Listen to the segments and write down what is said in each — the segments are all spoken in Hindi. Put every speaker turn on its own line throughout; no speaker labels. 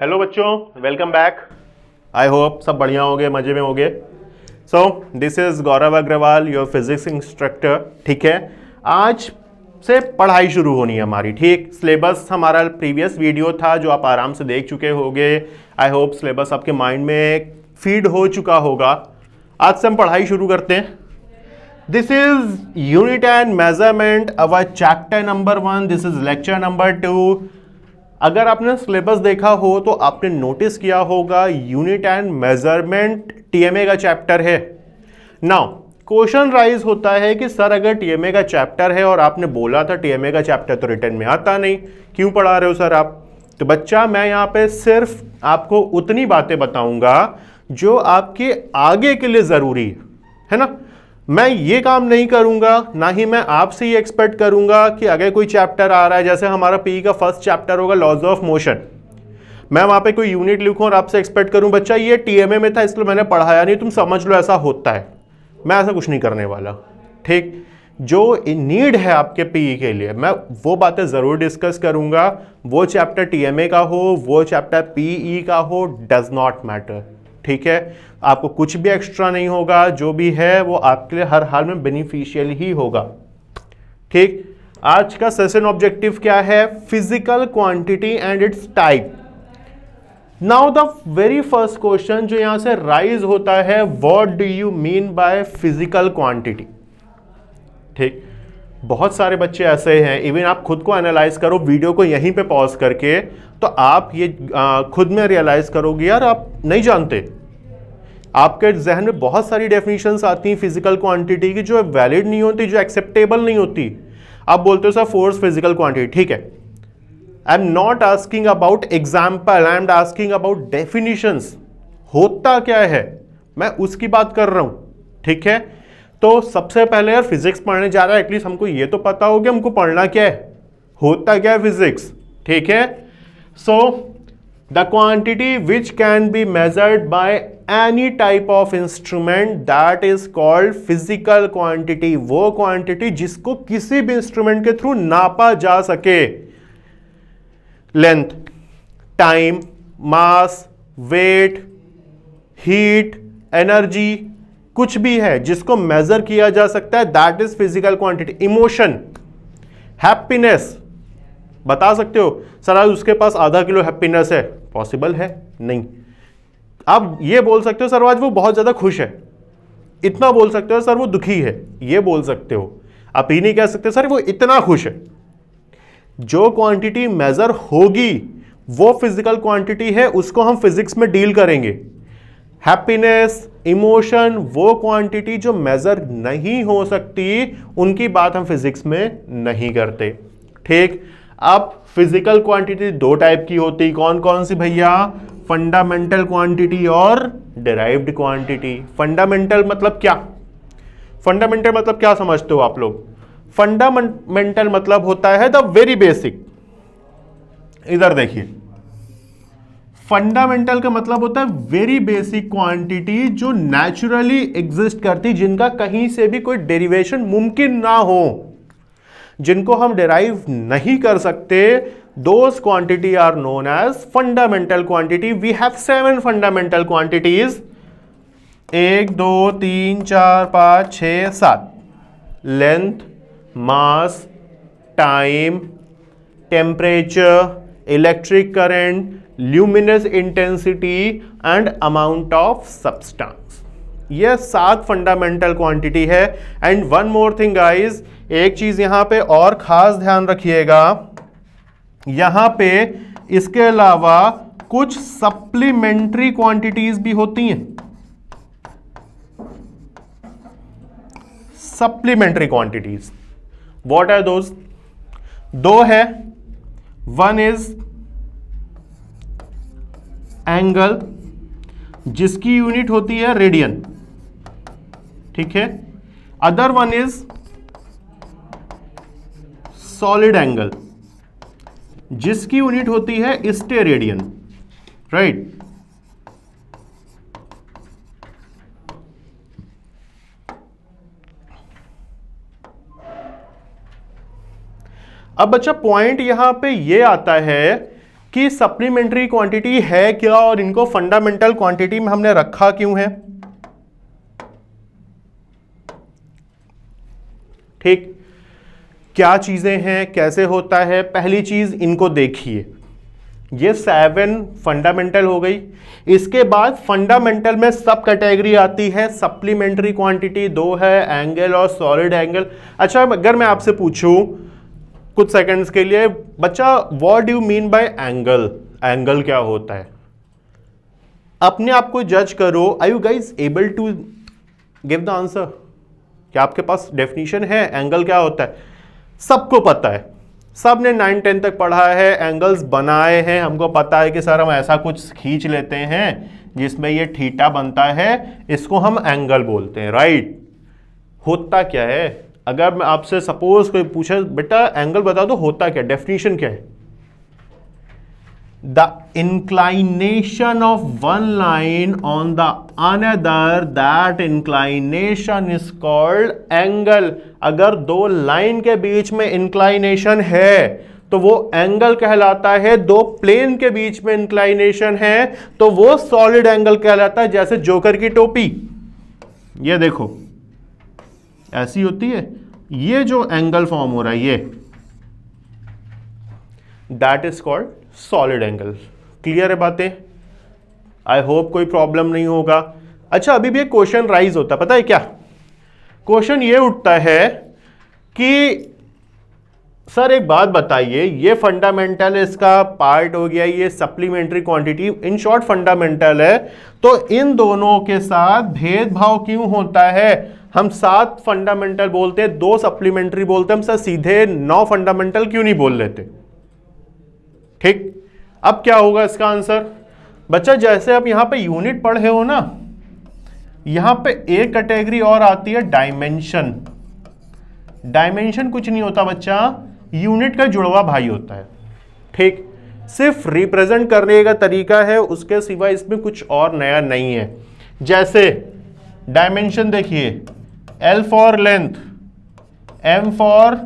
हेलो बच्चों वेलकम बैक आई होप सब बढ़िया होंगे मज़े में होंगे so this is Gaurav Agarwal your physics instructor ठीक है आज से पढ़ाई शुरू होनी है हमारी ठीक सिलेबस हमारा प्रीवियस वीडियो था जो आप आराम से देख चुके होंगे आई होप सिलेबस आपके माइंड में फीड हो चुका होगा आज से हम पढ़ाई शुरू करते हैं this is unit and measurement our chapter number one this is lecture number two अगर आपने सिलेबस देखा हो तो आपने नोटिस किया होगा यूनिट एंड मेजरमेंट टीएमए का चैप्टर है नाउ क्वेश्चन राइज होता है कि सर अगर टीएमए का चैप्टर है और आपने बोला था टीएमए का चैप्टर तो रिटर्न में आता नहीं क्यों पढ़ा रहे हो सर आप तो बच्चा मैं यहाँ पे सिर्फ आपको उतनी बातें बताऊंगा जो आपके आगे के लिए ज़रूरी है ना मैं ये काम नहीं करूँगा ना ही मैं आपसे ये एक्सपेक्ट करूंगा कि अगर कोई चैप्टर आ रहा है जैसे हमारा पी e का फर्स्ट चैप्टर होगा लॉज ऑफ मोशन मैं वहाँ पे कोई यूनिट लिखूँ और आपसे एक्सपेक्ट करूँ बच्चा ये टीएमए में था इसलिए मैंने पढ़ाया नहीं तुम समझ लो ऐसा होता है मैं ऐसा कुछ नहीं करने वाला ठीक जो नीड है आपके पी e के लिए मैं वो बातें ज़रूर डिस्कस करूँगा वो चैप्टर टीएमए का हो वो चैप्टर पीई e का हो डज नॉट मैटर ठीक है आपको कुछ भी एक्स्ट्रा नहीं होगा जो भी है वो आपके लिए हर हाल में बेनिफिशियल ही होगा ठीक आज का सेशन ऑब्जेक्टिव क्या है physical quantity and its type now the very first question जो यहां से राइज होता है what do you mean by physical quantity ठीक बहुत सारे बच्चे ऐसे हैं इवन आप खुद को एनालाइज करो वीडियो को यहीं पे पॉज करके तो आप ये आ, खुद में रियलाइज करोगे यार आप नहीं जानते आपके जहन में बहुत सारी डेफिनेशंस आती हैं फिजिकल क्वांटिटी की जो वैलिड नहीं होती जो एक्सेप्टेबल नहीं होती आप बोलते हो सर फोर्स फिजिकल क्वांटिटी ठीक है I am not asking about example I am asking about definitions होता क्या है मैं उसकी बात कर रहा हूं ठीक है तो सबसे पहले यार फिजिक्स पढ़ने जा रहा है एटलीस्ट हमको ये तो पता हो कि हमको पढ़ना क्या है होता क्या है फिजिक्स ठीक है so the quantity which can be measured by any type of instrument that is called physical quantity वो क्वांटिटी जिसको किसी भी इंस्ट्रूमेंट के थ्रू नापा जा सके length time mass weight heat energy कुछ भी है जिसको मेजर किया जा सकता है that is physical quantity emotion happiness बता सकते हो सर आज उसके पास आधा किलो हैप्पीनेस है पॉसिबल है नहीं आप ये बोल सकते हो सर आज वो बहुत ज़्यादा खुश है इतना बोल सकते हो सर वो दुखी है ये बोल सकते हो आप ये नहीं कह सकते सर वो इतना खुश है जो क्वांटिटी मेज़र होगी वो फिजिकल क्वांटिटी है उसको हम फिजिक्स में डील करेंगे हैप्पीनेस इमोशन वो क्वांटिटी जो मेज़र नहीं हो सकती उनकी बात हम फिजिक्स में नहीं करते ठीक अब फिजिकल क्वांटिटी दो टाइप की होती कौन कौन सी भैया फंडामेंटल क्वांटिटी और डिराइव्ड क्वांटिटी फंडामेंटल मतलब क्या फंडामेंटल मतलब क्या समझते हो आप लोग फंडामेंटल मतलब होता है द वेरी बेसिक इधर देखिए फंडामेंटल का मतलब होता है वेरी बेसिक क्वांटिटी जो नेचुरली एग्जिस्ट करती जिनका कहीं से भी कोई डेरिवेशन मुमकिन ना हो जिनको हम डेराइव नहीं कर सकते those quantity are known as fundamental quantity we have seven fundamental quantities एक दो तीन चार पाँच छ सात length mass time temperature electric current luminous intensity and amount of substance ये सात फंडामेंटल क्वांटिटी है and one more thing guys एक चीज़ यहां पे और ख़ास ध्यान रखिएगा यहाँ पे इसके अलावा कुछ सप्लीमेंट्री क्वांटिटीज भी होती हैं supplementary quantities what are those दो है वन इज एंगल जिसकी यूनिट होती है रेडियन ठीक है other one is solid angle जिसकी यूनिट होती है स्टे रेडियन राइट अब बच्चा पॉइंट यहां पे ये आता है कि सप्लीमेंट्री क्वांटिटी है क्या और इनको फंडामेंटल क्वांटिटी में हमने रखा क्यों है ठीक क्या चीज़ें हैं कैसे होता है पहली चीज़ इनको देखिए ये सेवन फंडामेंटल हो गई इसके बाद फंडामेंटल में सब कैटेगरी आती है सप्लीमेंट्री क्वांटिटी दो है एंगल और सॉलिड एंगल अच्छा अगर मैं आपसे पूछूं कुछ सेकंड्स के लिए बच्चा what do mean by angle angle क्या होता है अपने आप को जज करो I you guys able to give the answer क्या आपके पास डेफिनेशन है एंगल क्या होता है सबको पता है सब ने नाइन टेन तक पढ़ा है एंगल्स बनाए हैं हमको पता है कि सर हम ऐसा कुछ खींच लेते हैं जिसमें ये ठीटा बनता है इसको हम एंगल बोलते हैं राइट होता क्या है अगर मैं आपसे सपोज कोई पूछे बेटा एंगल बता दो होता क्या डेफिनेशन क्या है the inclination of one line on the another that inclination is called angle अगर दो लाइन के बीच में इंक्लाइनेशन है तो वो एंगल कहलाता है दो प्लेन के बीच में इंक्लाइनेशन है तो वो सॉलिड एंगल कहलाता है जैसे जोकर की टोपी ये देखो ऐसी होती है ये जो एंगल फॉर्म हो रहा है ये that is called solid angle clear है बातें आई होप कोई प्रॉब्लम नहीं होगा अच्छा अभी भी एक क्वेश्चन राइज होता है पता है क्या क्वेश्चन ये उठता है कि सर एक बात बताइए ये फंडामेंटल इसका पार्ट हो गया ये supplementary quantity in short fundamental है तो इन दोनों के साथ भेदभाव क्यों होता है हम सात फंडामेंटल बोलते हैं दो सप्लीमेंट्री बोलते हैं हम सर सीधे नौ फंडामेंटल क्यों नहीं बोल लेते ठीक अब क्या होगा इसका आंसर बच्चा जैसे आप यहां पे यूनिट पढ़े हो ना यहां पे एक कैटेगरी और आती है डायमेंशन डायमेंशन कुछ नहीं होता बच्चा यूनिट का जुड़वा भाई होता है ठीक सिर्फ रिप्रेजेंट करने का तरीका है उसके सिवा इसमें कुछ और नया नहीं है जैसे डायमेंशन देखिए L for length M for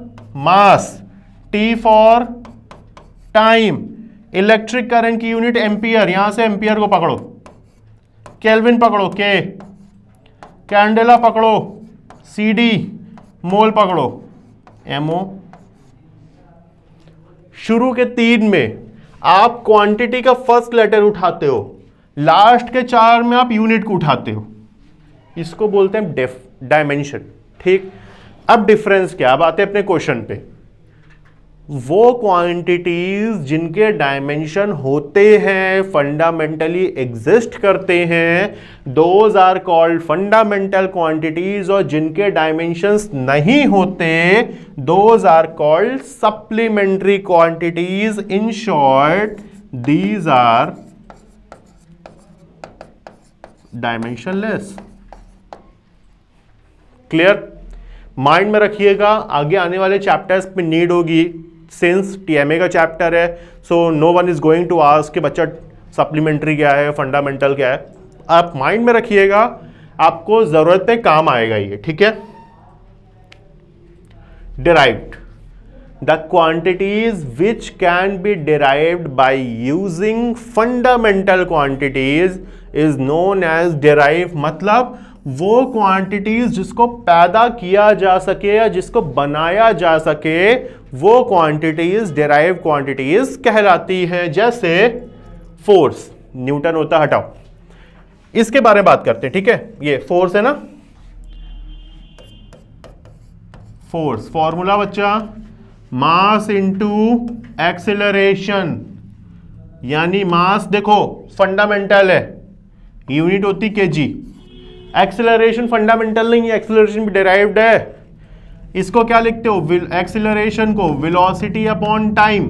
mass T for time electric current की यूनिट एम्पियर यहां से एम्पियर को पकड़ो केल्विन पकड़ो के कैंडेला पकड़ो सीडी मोल पकड़ो एमओ शुरू के तीन में आप क्वांटिटी का फर्स्ट लेटर उठाते हो लास्ट के चार में आप यूनिट को उठाते हो इसको बोलते हैं डेफ डायमेंशन ठीक अब डिफरेंस क्या अब आते हैं अपने क्वेश्चन पे वो क्वांटिटीज जिनके डायमेंशन होते हैं फंडामेंटली एग्जिस्ट करते हैं those are called fundamental quantities और जिनके डायमेंशंस नहीं होते those are called supplementary quantities in short these are dimensionless clear mind में रखिएगा आगे आने वाले चैप्टर्स में नीड होगी सिंस टीएमए का चैप्टर है so no one is going to आज के बच्चा सप्लीमेंट्री क्या है फंडामेंटल क्या है आप माइंड में रखिएगा आपको ज़रूरत पे काम आएगा ये ठीक है derived the quantities which can be derived by using fundamental quantities is known as derive मतलब वो क्वांटिटीज जिसको पैदा किया जा सके या जिसको बनाया जा सके वो क्वांटिटीज डेराइव क्वांटिटीज कहलाती हैं जैसे फोर्स न्यूटन होता हटाओ इसके बारे में बात करते हैं ठीक है ये फोर्स है ना फोर्स फॉर्मूला बच्चा मास इनटू एक्सेलरेशन यानी मास देखो फंडामेंटल है यूनिट होती के जी एक्सेलरेशन फंडामेंटल नहीं है एक्सेलरेशन भी डिराइव्ड है इसको क्या लिखते हो एक्सिलरेशन को velocity upon time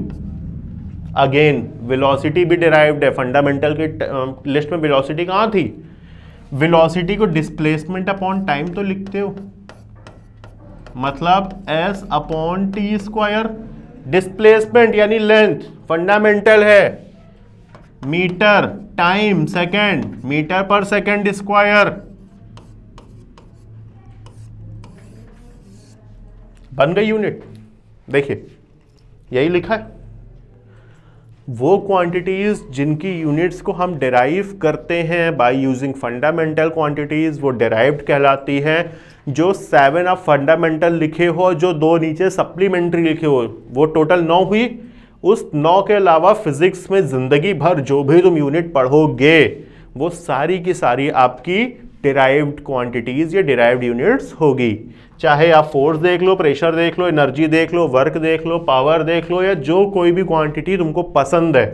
again velocity भी डिराइव्ड है फंडामेंटल के लिस्ट uh, में वेलोसिटी कहां थी वेलोसिटी को डिस्प्लेसमेंट अपॉन टाइम तो लिखते हो मतलब S upon T square displacement यानी लेंथ फंडामेंटल है मीटर टाइम सेकेंड मीटर पर सेकेंड स्क्वायर बन गई यूनिट देखिए यही लिखा है वो क्वांटिटीज़ जिनकी यूनिट्स को हम डिराइव करते हैं बाय यूजिंग फंडामेंटल क्वांटिटीज़ वो डेराइव्ड कहलाती हैं जो सेवन ऑफ फंडामेंटल लिखे हो जो दो नीचे सप्लीमेंट्री लिखे हो वो टोटल नौ हुई उस नौ के अलावा फिजिक्स में ज़िंदगी भर जो भी तुम यूनिट पढ़ोगे वो सारी की सारी आपकी डिराइव्ड क्वांटिटीज़ या डिराइव्ड यूनिट्स होगी चाहे आप फोर्स देख लो प्रेशर देख लो एनर्जी देख लो वर्क देख लो पावर देख लो या जो कोई भी क्वांटिटी तुमको पसंद है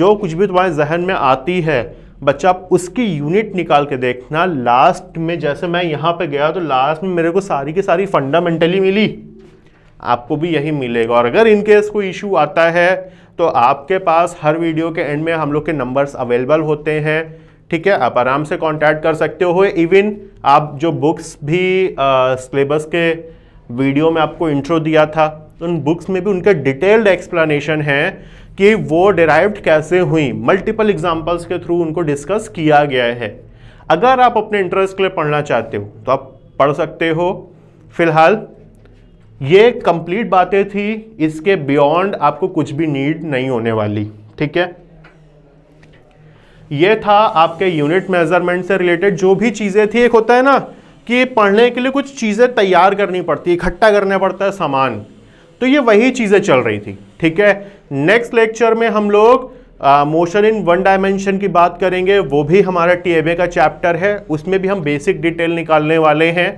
जो कुछ भी तुम्हारे जहन में आती है बच्चा आप उसकी यूनिट निकाल के देखना लास्ट में जैसे मैं यहाँ पे गया तो लास्ट में मेरे को सारी की सारी फंडामेंटली मिली आपको भी यही मिलेगा और अगर इनकेस कोई इशू आता है तो आपके पास हर वीडियो के एंड में हम लोग के नंबर्स अवेलेबल होते हैं ठीक है आप आराम से कॉन्टैक्ट कर सकते हो इवन आप जो बुक्स भी सिलेबस के वीडियो में आपको इंट्रो दिया था उन बुक्स में भी उनके डिटेल्ड एक्सप्लेनेशन है कि वो डिराइव्ड कैसे हुई मल्टीपल एग्जाम्पल्स के थ्रू उनको डिस्कस किया गया है अगर आप अपने इंटरेस्ट के लिए पढ़ना चाहते हो तो आप पढ़ सकते हो फिलहाल ये कंप्लीट बातें थी इसके बियॉन्ड आपको कुछ भी नीड नहीं होने वाली ठीक है ये था आपके यूनिट मेजरमेंट से रिलेटेड जो भी चीज़ें थी एक होता है ना कि पढ़ने के लिए कुछ चीज़ें तैयार करनी पड़ती इकट्ठा करना पड़ता है सामान तो ये वही चीज़ें चल रही थी ठीक है नेक्स्ट लेक्चर में हम लोग मोशन इन वन डायमेंशन की बात करेंगे वो भी हमारा टी का चैप्टर है उसमें भी हम बेसिक डिटेल निकालने वाले हैं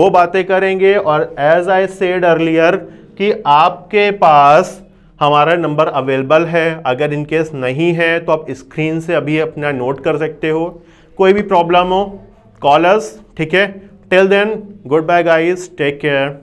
वो बातें करेंगे और एज आई सेड अर्लियर कि आपके पास हमारा नंबर अवेलेबल है अगर इन केस नहीं है तो आप स्क्रीन से अभी अपना नोट कर सकते हो कोई भी प्रॉब्लम हो कॉलर्स ठीक है till then good bye guys take care